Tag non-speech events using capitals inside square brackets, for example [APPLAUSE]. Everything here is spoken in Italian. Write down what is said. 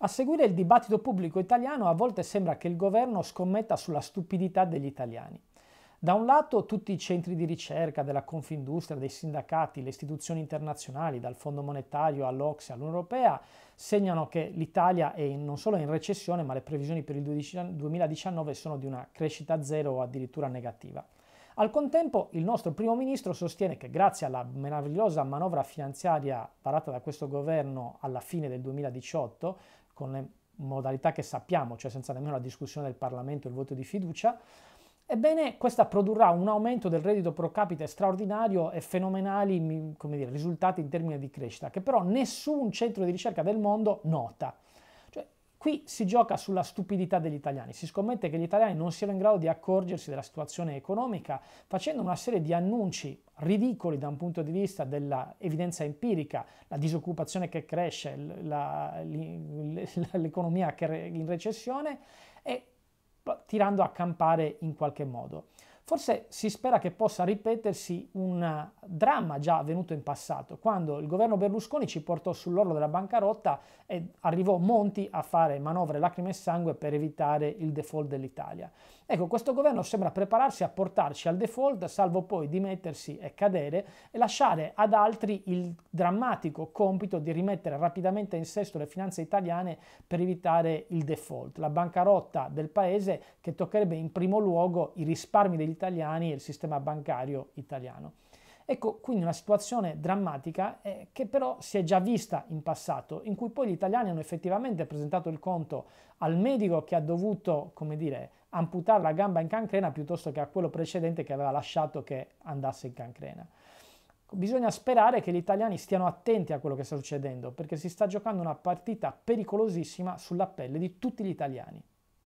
A seguire il dibattito pubblico italiano a volte sembra che il governo scommetta sulla stupidità degli italiani. Da un lato tutti i centri di ricerca della Confindustria, dei sindacati, le istituzioni internazionali, dal Fondo Monetario all'Ox e all'Unione Europea, segnano che l'Italia è non solo in recessione, ma le previsioni per il 2019 sono di una crescita zero o addirittura negativa. Al contempo il nostro primo ministro sostiene che grazie alla meravigliosa manovra finanziaria varata da questo governo alla fine del 2018, con le modalità che sappiamo, cioè senza nemmeno la discussione del Parlamento e il voto di fiducia, Ebbene, questa produrrà un aumento del reddito pro capite straordinario e fenomenali dire, risultati in termini di crescita, che però nessun centro di ricerca del mondo nota. Cioè, qui si gioca sulla stupidità degli italiani, si scommette che gli italiani non siano in grado di accorgersi della situazione economica facendo una serie di annunci ridicoli da un punto di vista dell'evidenza empirica, la disoccupazione che cresce, la, [LAUGHS] l'economia che è in recessione e tirando a campare in qualche modo. Forse si spera che possa ripetersi un eh, dramma già avvenuto in passato, quando il governo Berlusconi ci portò sull'orlo della bancarotta e arrivò Monti a fare manovre lacrime e sangue per evitare il default dell'Italia. Ecco, questo governo sembra prepararsi a portarci al default, salvo poi dimettersi e cadere e lasciare ad altri il drammatico compito di rimettere rapidamente in sesto le finanze italiane per evitare il default, la bancarotta del paese che toccherebbe in primo luogo i risparmi degli italiani e il sistema bancario italiano. Ecco quindi una situazione drammatica eh, che però si è già vista in passato, in cui poi gli italiani hanno effettivamente presentato il conto al medico che ha dovuto, come dire, amputare la gamba in cancrena piuttosto che a quello precedente che aveva lasciato che andasse in cancrena. Bisogna sperare che gli italiani stiano attenti a quello che sta succedendo, perché si sta giocando una partita pericolosissima sulla pelle di tutti gli italiani.